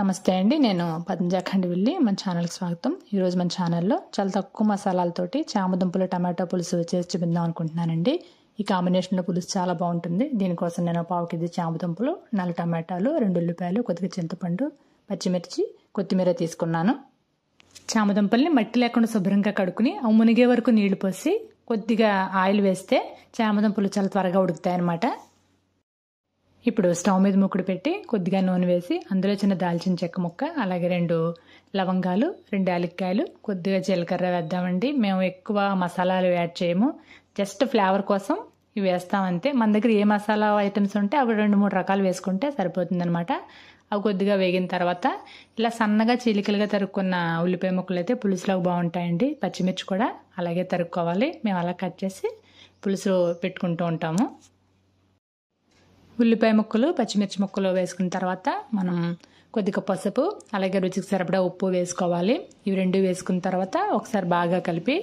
నమస్తే అండి నేను పద్మజాఖండ్ వెళ్ళి మన ఛానల్కి స్వాగతం ఈరోజు మన ఛానల్లో చాలా తక్కువ మసాలాలతోటి చామదుంపలు టమాటో పులుసు చేసి చూపిందాం అనుకుంటున్నానండి ఈ కాంబినేషన్లో పులుసు చాలా బాగుంటుంది దీనికోసం నేను పావు కేజీ చామదుంపలు నాలుగు టమాటాలు రెండు ఉల్లిపాయలు కొద్దిగా చింతపండు పచ్చిమిర్చి కొత్తిమీర తీసుకున్నాను చామదుంపల్ని మట్టి లేకుండా శుభ్రంగా కడుక్కుని మునిగే వరకు నీళ్లు పోసి కొద్దిగా ఆయిల్ వేస్తే చామదుంపలు చాలా త్వరగా ఉడుకుతాయి అన్నమాట ఇప్పుడు స్టవ్ మీద ముక్కుడు పెట్టి కొద్దిగా నూనె వేసి అందులో చిన్న దాల్చిన చెక్క ముక్క అలాగే రెండు లవంగాలు రెండు యాలక్కాయలు కొద్దిగా జీలకర్ర వేద్దామండి మేము ఎక్కువ మసాలాలు యాడ్ చేయము జస్ట్ ఫ్లేవర్ కోసం ఇవి వేస్తామంతే మన దగ్గర ఏ మసాలా ఐటమ్స్ ఉంటే అవి రెండు మూడు రకాలు వేసుకుంటే సరిపోతుందనమాట అవి కొద్దిగా వేగిన తర్వాత ఇలా సన్నగా చీలికలుగా తరుక్కున్న ఉల్లిపాయ ముక్కలు అయితే పులుసులో బాగుంటాయండి పచ్చిమిర్చి కూడా అలాగే తరుక్కోవాలి మేము అలా కట్ చేసి పులుసు పెట్టుకుంటూ ఉంటాము ఉల్లిపాయ ముక్కలు పచ్చిమిర్చి ముక్కలు వేసుకున్న తర్వాత మనం కొద్దిగా పసుపు అలాగే రుచికి సరిపడా ఉప్పు వేసుకోవాలి ఇవి రెండు వేసుకున్న తర్వాత ఒకసారి బాగా కలిపి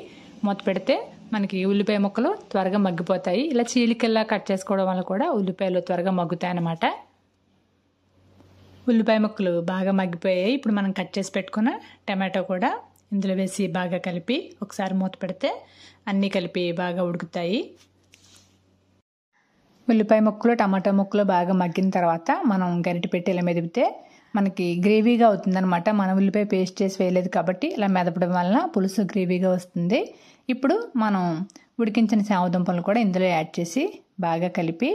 మూత పెడితే మనకి ఉల్లిపాయ ముక్కలు త్వరగా మగ్గిపోతాయి ఇలా చీలికల్లా కట్ చేసుకోవడం వల్ల కూడా ఉల్లిపాయలు త్వరగా మగ్గుతాయి అన్నమాట ఉల్లిపాయ ముక్కలు బాగా మగ్గిపోయాయి ఇప్పుడు మనం కట్ చేసి పెట్టుకున్న టమాటో కూడా ఇందులో వేసి బాగా కలిపి ఒకసారి మూత పెడితే అన్నీ కలిపి బాగా ఉడుకుతాయి ఉల్లిపాయ ముక్కలు టమాటా ముక్కలు బాగా మగ్గిన తర్వాత మనం గరిటి పెట్టి ఇలా మెదిపితే మనకి గ్రేవీగా అవుతుందనమాట మనం ఉల్లిపాయ పేస్ట్ చేసి వేయలేదు కాబట్టి ఇలా మెదపడం వలన పులుసు గ్రేవీగా వస్తుంది ఇప్పుడు మనం ఉడికించిన దుంపలు కూడా ఇందులో యాడ్ చేసి బాగా కలిపి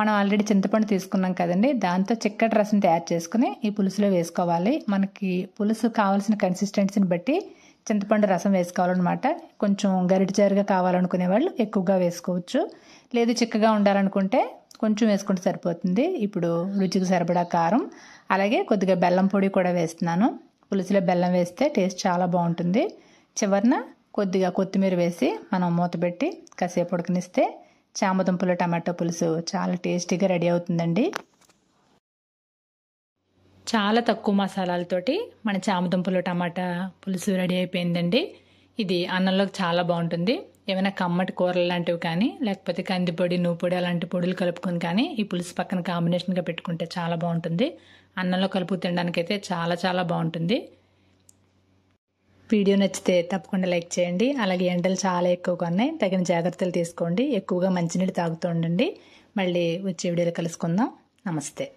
మనం ఆల్రెడీ చింతపండు తీసుకున్నాం కదండి దాంతో చిక్కటి రసం తయారు చేసుకుని ఈ పులుసులో వేసుకోవాలి మనకి పులుసు కావాల్సిన కన్సిస్టెన్సీని బట్టి చింతపండు రసం వేసుకోవాలన్నమాట కొంచెం చేరుగా కావాలనుకునే వాళ్ళు ఎక్కువగా వేసుకోవచ్చు లేదు చిక్కగా ఉండాలనుకుంటే కొంచెం వేసుకుంటే సరిపోతుంది ఇప్పుడు రుచికి సరిపడా కారం అలాగే కొద్దిగా బెల్లం పొడి కూడా వేస్తున్నాను పులుసులో బెల్లం వేస్తే టేస్ట్ చాలా బాగుంటుంది చివరిన కొద్దిగా కొత్తిమీర వేసి మనం మూత పెట్టి కాసేపు ఉడకనిస్తే చామదుంపలు టమాటో పులుసు చాలా టేస్టీగా రెడీ అవుతుందండి చాలా తక్కువ మసాలాలతోటి మన చామదుంపలు టమాటా పులుసు రెడీ అయిపోయిందండి ఇది అన్నంలోకి చాలా బాగుంటుంది ఏమైనా కమ్మటి కూరలు లాంటివి కానీ లేకపోతే కందిపొడి నూపొడి అలాంటి పొడులు కలుపుకొని కానీ ఈ పులుసు పక్కన కాంబినేషన్గా పెట్టుకుంటే చాలా బాగుంటుంది అన్నంలో కలుపు తినడానికి అయితే చాలా చాలా బాగుంటుంది వీడియో నచ్చితే తప్పకుండా లైక్ చేయండి అలాగే ఎండలు చాలా ఎక్కువగా ఉన్నాయి తగిన జాగ్రత్తలు తీసుకోండి ఎక్కువగా మంచినీళ్ళు తాగుతూ ఉండండి మళ్ళీ వచ్చే వీడియోలో కలుసుకుందాం నమస్తే